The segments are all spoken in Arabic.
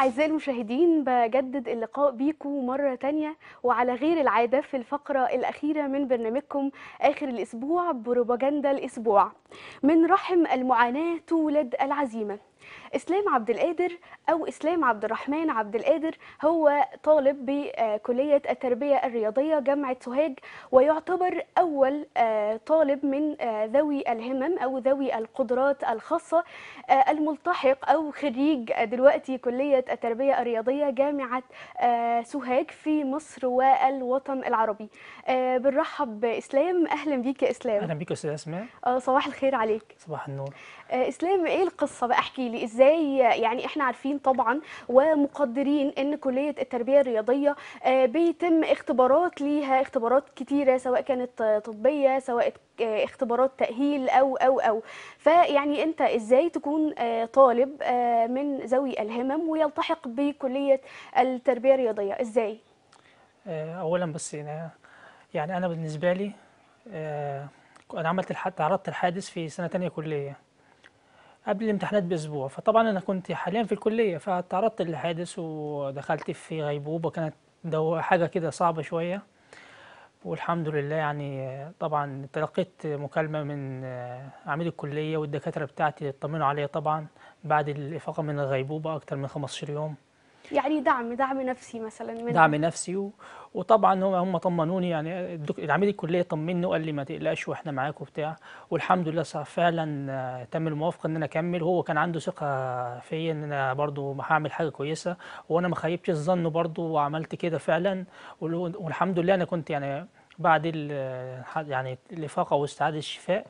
أعزائي المشاهدين بجدد اللقاء بيكم مرة تانية وعلى غير العادة في الفقرة الأخيرة من برنامجكم آخر الأسبوع بروباجندا الأسبوع من رحم المعاناة تولد العزيمة اسلام عبد القادر او اسلام عبد الرحمن عبد القادر هو طالب بكليه التربيه الرياضيه جامعه سوهاج ويعتبر اول آه، طالب من آه، ذوي الهمم او ذوي القدرات الخاصه آه، الملتحق او خريج دلوقتي كليه التربيه الرياضيه جامعه سوهاج في مصر والوطن العربي بنرحب باسلام اهلا بيك يا اسلام اهلا بيك يا استاذ اسماء صباح الخير عليك صباح النور اسلام ايه القصه بقى احكي لي ازاي يعني احنا عارفين طبعا ومقدرين ان كليه التربيه الرياضيه آه، بيتم اختبارات ليها اختبارات كتيره سواء كانت طبيه سواء آه، اختبارات تاهيل او او او فيعني انت ازاي تكون آه، طالب من ذوي الهمم ويلتحق بكليه التربيه الرياضيه ازاي اولا بس يعني،, يعني انا بالنسبه لي انا عملت تعرضت الحادث في سنه تانية كليه قبل الامتحانات باسبوع فطبعا انا كنت حاليا في الكليه فتعرضت للحادث ودخلت في غيبوبه كانت دو حاجه كده صعبه شويه والحمد لله يعني طبعا تلقيت مكالمه من عميد الكليه والدكاتره بتاعتي اطمنوا عليا طبعا بعد الافاقه من الغيبوبه اكتر من 15 يوم يعني دعم دعم نفسي مثلا من دعم نفسي و... وطبعا هم هم طمنوني يعني الدك... العميد الكليه طمني وقال لي ما تقلقش واحنا معاك وبتاع والحمد لله صح فعلا آه، تم الموافقه ان انا اكمل هو كان عنده ثقه فيا ان انا برضو هعمل حاجه كويسه وانا ما خيبتش الظن برضو وعملت كده فعلا والحمد لله انا كنت يعني بعد يعني الافاقه واستعاده الشفاء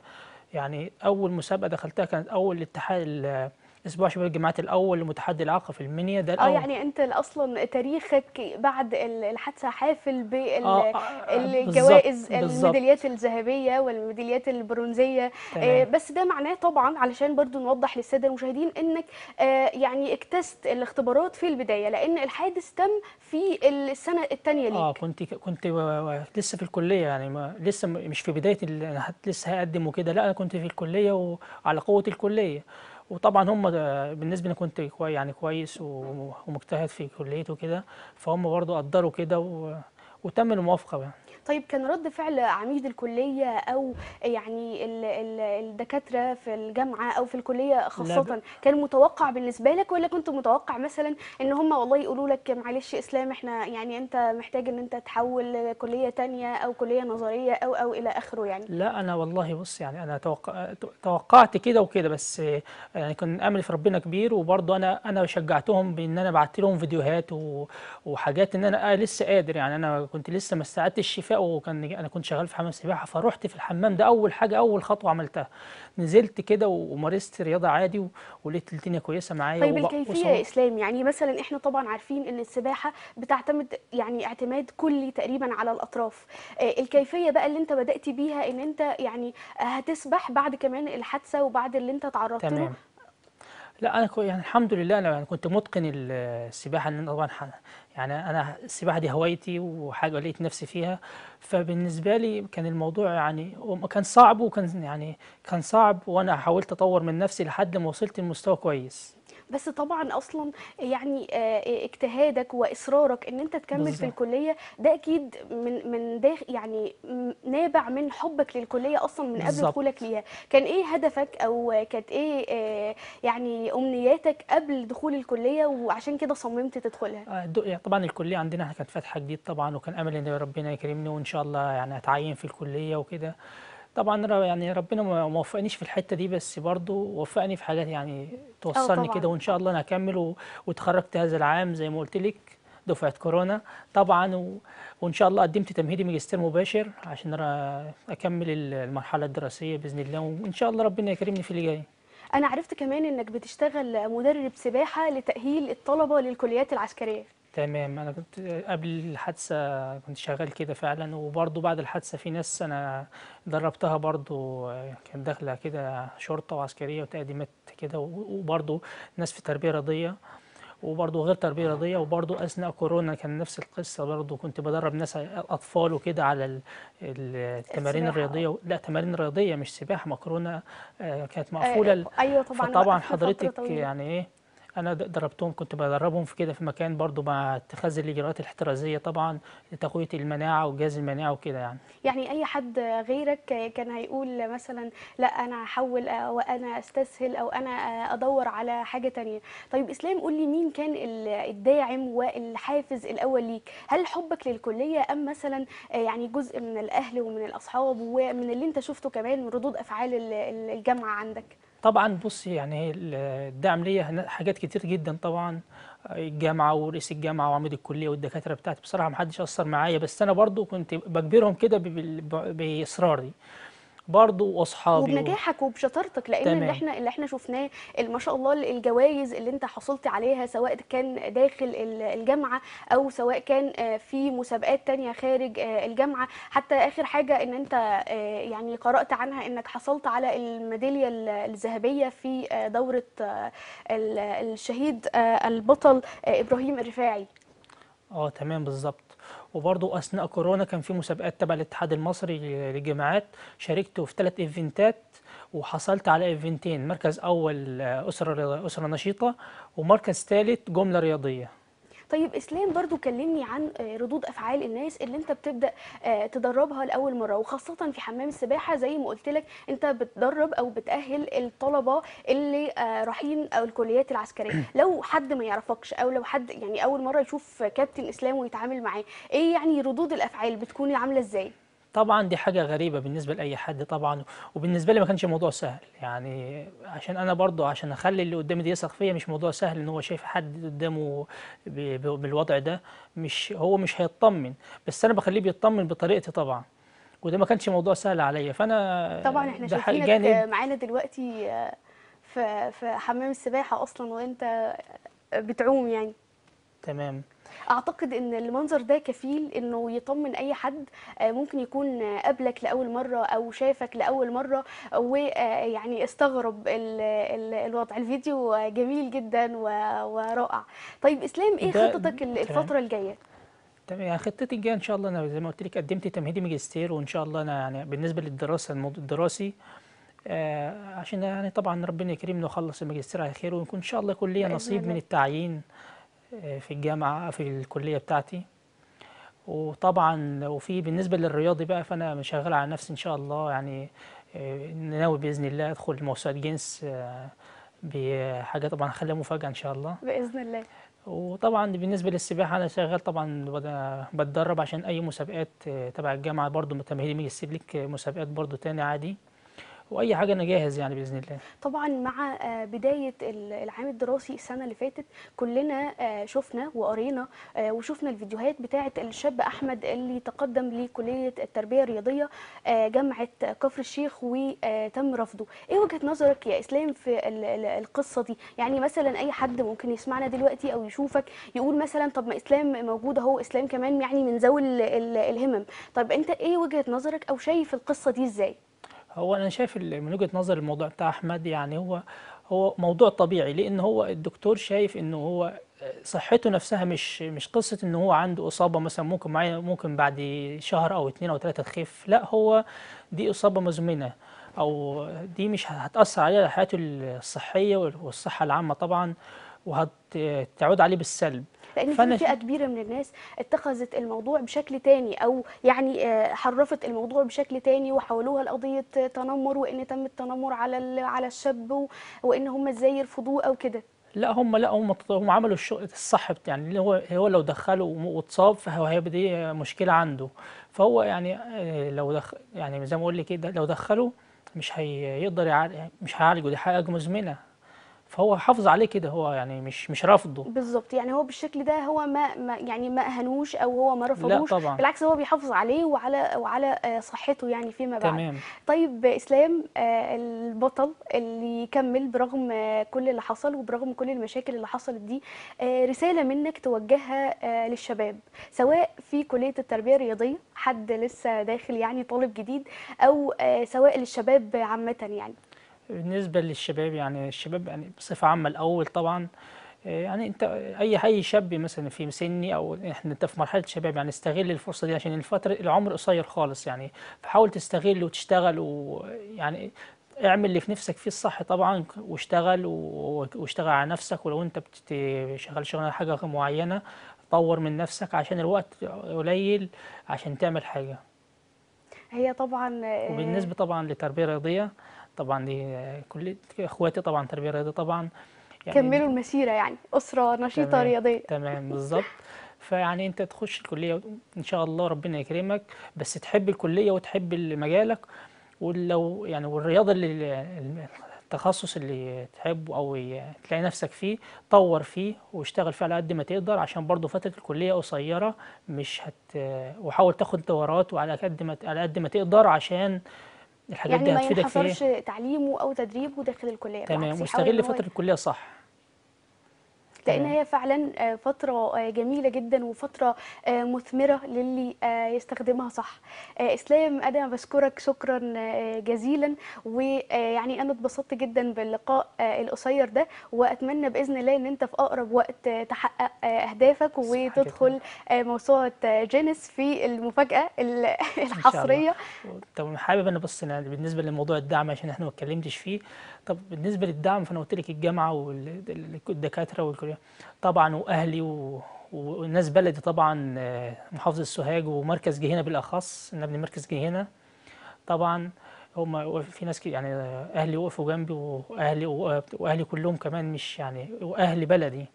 يعني اول مسابقه دخلتها كانت اول الاتحاد اسبوع شباب الجامعات الاول لمتحدي الاعاقه في المنيا ده آه، الأول. اه يعني انت اصلا تاريخك بعد الحادثه حافل بالجوائز آه، آه، الميداليات الذهبيه والميداليات البرونزيه آه بس ده معناه طبعا علشان برضو نوضح للساده المشاهدين انك آه يعني اكتست الاختبارات في البدايه لان الحادث تم في السنه الثانيه ليك اه كنت كنت لسه في الكليه يعني ما لسه مش في بدايه انا لسه هقدم وكده لا انا كنت في الكليه وعلى قوه الكليه وطبعا هم بالنسبه لي كنت كوي يعني كويس ومجتهد في كليته كده فهم برضو قدروا كده وتم الموافقه يعني طيب كان رد فعل عميد الكليه او يعني الدكاتره في الجامعه او في الكليه خاصه ب... كان متوقع بالنسبه لك ولا كنت متوقع مثلا ان هم والله يقولوا لك معلش اسلام احنا يعني انت محتاج ان انت تحول كليه تانية او كليه نظريه او او الى اخره يعني لا انا والله بص يعني انا توقعت كده وكده بس يعني كان أمل في ربنا كبير وبرضه انا انا شجعتهم بان انا بعت لهم فيديوهات و... وحاجات ان انا آه لسه قادر يعني انا كنت لسه ما استعدتش الشفاء وكان انا كنت شغال في حمام سباحه فروحت في الحمام ده اول حاجه اول خطوه عملتها نزلت كده ومارست رياضه عادي ولقيت الدنيا كويسه معايا طيب الكيفيه يا اسلام يعني مثلا احنا طبعا عارفين ان السباحه بتعتمد يعني اعتماد كلي تقريبا على الاطراف آه، الكيفيه بقى اللي انت بدات بيها ان انت يعني هتسبح بعد كمان الحادثه وبعد اللي انت تعرضت له لا انا يعني الحمد لله انا يعني كنت متقن السباحه ان طبعا يعني انا السباحه دي هوايتي وحاجه لقيت نفسي فيها فبالنسبه لي كان الموضوع يعني كان صعب وكان يعني كان صعب وانا حاولت اطور من نفسي لحد ما وصلت لمستوى كويس بس طبعا اصلا يعني آه، اجتهادك واصرارك ان انت تكمل بالزبط. في الكليه ده اكيد من من داخل يعني نابع من حبك للكليه اصلا من قبل دخولك ليها كان ايه هدفك او كانت ايه آه، يعني امنياتك قبل دخول الكليه وعشان كده صممت تدخلها آه، يعني طبعا الكليه عندنا كانت فاتحه جديد طبعا وكان امل ان ربنا يكرمني وان شاء الله يعني اتعين في الكليه وكده طبعا يعني ربنا ما وفقنيش في الحته دي بس برضه وفقني في حاجات يعني توصلني كده وان شاء الله انا هكمل واتخرجت هذا العام زي ما قلت لك دفعه كورونا طبعا و... وان شاء الله قدمت تمهيدي ماجستير مباشر عشان اكمل المرحله الدراسيه باذن الله وان شاء الله ربنا يكرمني في اللي جاي انا عرفت كمان انك بتشتغل مدرب سباحه لتاهيل الطلبه للكليات العسكريه تمام انا كنت قبل الحادثه كنت شغال كده فعلا وبرضه بعد الحادثه في ناس انا دربتها برضه كانت داخله كده شرطه وعسكريه وتقديمات كده وبرضه ناس في تربيه رياضيه وبرضه غير تربيه رياضيه وبرضه اثناء كورونا كان نفس القصه برضه كنت بدرب ناس اطفال وكده على التمارين الرياضيه لا تمارين رياضيه مش سباحه ما كورونا آه، كانت مقفوله آه، ايوه طبعا فطبعا حضرتك يعني ايه انا دربتهم كنت بدربهم في كده في مكان برضو مع اتخاذ الاجراءات الاحترازيه طبعا لتقويه المناعه وجهاز المناعه وكده يعني يعني اي حد غيرك كان هيقول مثلا لا انا هحول او انا استسهل او انا ادور على حاجه تانية طيب اسلام قول لي مين كان الداعم والحافز الاول ليك هل حبك للكليه ام مثلا يعني جزء من الاهل ومن الاصحاب ومن اللي انت شفته كمان من ردود افعال الجامعه عندك طبعا بص يعني الدعم ليا حاجات كتير جدا طبعا الجامعه ورئيس الجامعه وعميد الكليه والدكاتره بتاعتي بصراحه ما حدش اثر معايا بس انا برضو كنت بجبرهم كده باصراري برضه واصحابي وبنجاحك وبشطارتك لان تمام. اللي احنا اللي احنا شفناه ما شاء الله الجوائز اللي انت حصلت عليها سواء كان داخل الجامعه او سواء كان آه، في مسابقات ثانيه خارج آه، الجامعه حتى اخر حاجه ان انت آه، يعني قرات عنها انك حصلت على الميداليه الذهبيه في دوره الشهيد البطل ابراهيم الرفاعي اه تمام بالظبط وبرضو اثناء كورونا كان في مسابقات تبع الاتحاد المصري للجامعات شاركت في ثلاث ايفنتات وحصلت على ايفنتين مركز اول آه، اسره اسره نشيطه ومركز ثالث جمله رياضيه طيب اسلام برضو كلمني عن آه، ردود افعال الناس اللي انت بتبدا آه، تدربها لاول مره وخاصه في حمام السباحه زي ما قلت لك انت بتدرب او بتاهل الطلبه اللي آه، رايحين او الكليات العسكريه لو حد ما يعرفكش او لو حد يعني اول مره يشوف كابتن اسلام ويتعامل معاه ايه يعني ردود الافعال بتكوني عامله ازاي طبعا دي حاجة غريبة بالنسبة لأي حد طبعا وبالنسبة لي ما كانش الموضوع سهل يعني عشان أنا برضو عشان أخلي اللي قدامي دي يثق فيا مش موضوع سهل إن هو شايف حد قدامه بالوضع ده مش هو مش هيطمن بس أنا بخليه بيطمن بطريقتي طبعا وده ما كانش موضوع سهل عليا فأنا طبعا احنا شايفينك معانا دلوقتي في في حمام السباحة أصلا وأنت بتعوم يعني تمام اعتقد ان المنظر ده كفيل انه يطمن اي حد آه، ممكن يكون قابلك لاول مره او شافك لاول مره ويعني آه، استغرب الوضع الفيديو جميل جدا ورائع طيب اسلام ايه خطتك الفتره الجايه تمام يعني خطتي الجايه ان شاء الله انا زي ما قلت لك قدمت تمهيدي ماجستير وان شاء الله انا يعني بالنسبه للدراسه الموضوع الدراسي آه عشان يعني طبعا ربنا يكرمنا واخلص الماجستير على خير ونكون ان شاء الله يكون ليا نصيب من التعيين في الجامعه في الكليه بتاعتي وطبعا وفي بالنسبه للرياضي بقى فانا شغال على نفسي ان شاء الله يعني آه، ناوي باذن الله ادخل موسوعه جنس آه، بحاجه طبعا هخليها مفاجاه ان شاء الله باذن الله وطبعا بالنسبه للسباحه انا شغال طبعا بتدرب عشان اي مسابقات آه، تبع الجامعه برضو تمهيدي ميجستير لك مسابقات برضو تاني عادي واي حاجه انا جاهز يعني باذن الله طبعا مع آه، بدايه العام الدراسي السنه اللي فاتت كلنا آه، شفنا وقرينا آه، وشفنا الفيديوهات بتاعه الشاب احمد اللي تقدم لكليه التربيه الرياضيه جامعه كفر الشيخ وتم رفضه ايه وجهه نظرك يا اسلام في القصه دي يعني مثلا اي حد ممكن يسمعنا دلوقتي او يشوفك يقول مثلا طب ما اسلام موجود اهو اسلام كمان يعني من ذوي الهمم طب انت ايه وجهه نظرك او شايف القصه دي ازاي هو انا شايف من وجهه نظر الموضوع بتاع احمد يعني هو هو موضوع طبيعي لان هو الدكتور شايف ان هو آه، صحته نفسها مش مش قصه ان هو عنده اصابه مثلا ممكن معي ممكن بعد شهر او اتنين او تلاته تخف لا هو دي اصابه مزمنه او دي مش هتاثر عليه على حياته الصحيه والصحه العامه طبعا وهتعود عليه بالسلب لان في فئه كبيره من الناس اتخذت الموضوع بشكل تاني او يعني آه، حرفت الموضوع بشكل تاني وحولوها لقضيه تنمر وان تم التنمر على على الشاب وان هم ازاي يرفضوه او كده لا هم لا هم هم عملوا الشغل الصح يعني اللي هو هو لو دخله واتصاب فهو هيبقى دي مشكله عنده فهو يعني آه، لو دخل يعني زي ما اقول لك كده لو دخله مش هيقدر يعالج مش هيعالجه دي حاجه مزمنه فهو حافظ عليه كده هو يعني مش مش رافضه بالظبط يعني هو بالشكل ده هو ما, ما يعني ما اهانوش او هو ما رفضوش لا طبعا بالعكس هو بيحافظ عليه وعلى وعلى آه، صحته يعني فيما بعد تمام طيب اسلام آه، البطل اللي يكمل برغم آه، كل اللي حصل وبرغم كل المشاكل اللي حصلت دي رساله منك توجهها للشباب سواء في كليه التربيه الرياضيه حد لسه داخل يعني طالب جديد او سواء للشباب عامه يعني بالنسبه للشباب يعني الشباب يعني بصفه عامه الاول طبعا آه، يعني انت اي اي شاب مثلا في سني او احنا انت في مرحله شباب يعني استغل الفرصه دي عشان الفتره العمر قصير خالص يعني فحاول تستغل وتشتغل ويعني اعمل اللي في نفسك فيه الصح طبعا واشتغل واشتغل على نفسك ولو انت شغال شغلانه حاجه معينه طور من نفسك عشان الوقت قليل عشان تعمل حاجه هي طبعا آه، وبالنسبه طبعا للتربيه الرياضيه طبعا دي كل اخواتي طبعا تربيه رياضيه طبعا يعني كملوا المسيره يعني اسره نشيطه تمام رياضيه تمام بالظبط فيعني انت تخش الكليه ان شاء الله ربنا يكرمك بس تحب الكليه وتحب مجالك ولو يعني والرياضه اللي التخصص اللي تحبه او تلاقي نفسك فيه طور فيه واشتغل فيه على قد ما تقدر عشان برضه فتره الكليه قصيره مش هت وحاول تاخد دورات وعلى قد ما على قد ما تقدر عشان الحاجات يعني دي هتفيدك في ايه؟ يعني ما ينحصرش تعليمه او تدريبه داخل الكليه تمام واستغل فتره الكليه صح لان هي فعلا آه، فتره آه، جميله جدا وفتره آه، مثمره للي يستخدمها صح اسلام انا بشكرك شكرا جزيلا ويعني انا اتبسطت جدا باللقاء القصير ده واتمنى باذن الله ان انت في اقرب وقت تحقق اهدافك وتدخل موسوعه جينيس في المفاجاه الحصريه طب حابب انا بس يعني بالنسبه لموضوع الدعم عشان احنا ما اتكلمتش فيه طب بالنسبه للدعم فانا قلت لك الجامعه والدكاتره والكليه طبعا واهلي و... وناس بلدي طبعا آه، محافظه السوهاج ومركز جهينه بالاخص انا ابن مركز جهينه طبعا هم في ناس يعني آه، اهلي وقفوا جنبي واهلي آه، واهلي كلهم كمان مش يعني واهل بلدي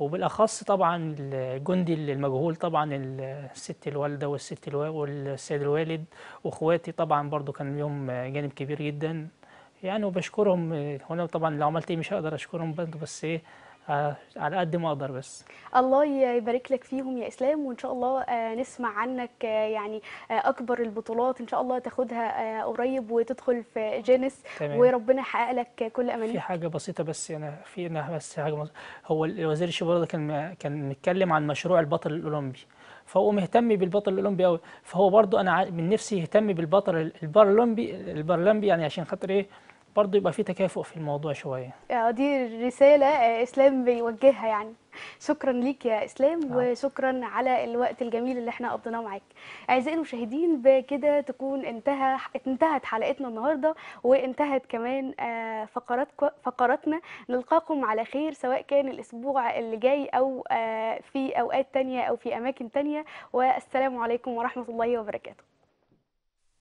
وبالاخص طبعا الجندي المجهول طبعا الست الوالده والست الوا والسيد الوالد واخواتي طبعا برضو كان ليهم جانب كبير جدا يعني وبشكرهم هنا طبعا لو عملت ايه مش هقدر اشكرهم بس ايه آه، على قد ما اقدر بس الله يبارك لك فيهم يا اسلام وان شاء الله آه، نسمع عنك آه، يعني اكبر البطولات ان شاء الله تاخدها قريب وتدخل في جينيس وربنا يحقق لك كل امانيك في حاجه بسيطه بس انا في انا بس حاجه بس هو وزير الشباب ده كان كان متكلم عن مشروع البطل الاولمبي فهو مهتم بالبطل الاولمبي قوي فهو برضه انا من نفسي يهتم بالبطل البارالمبي البارالمبي يعني عشان خاطر ايه برضه يبقى في تكافؤ في الموضوع شويه اه دي رساله آه، اسلام بيوجهها يعني شكرا ليك يا اسلام آه. وشكرا على الوقت الجميل اللي احنا قضيناه معاك اعزائي المشاهدين بكده تكون انتهى انتهت حلقتنا النهارده وانتهت كمان آه، فقرات فقراتنا نلقاكم على خير سواء كان الاسبوع اللي جاي او آه، في اوقات تانية او في اماكن تانية والسلام عليكم ورحمه الله وبركاته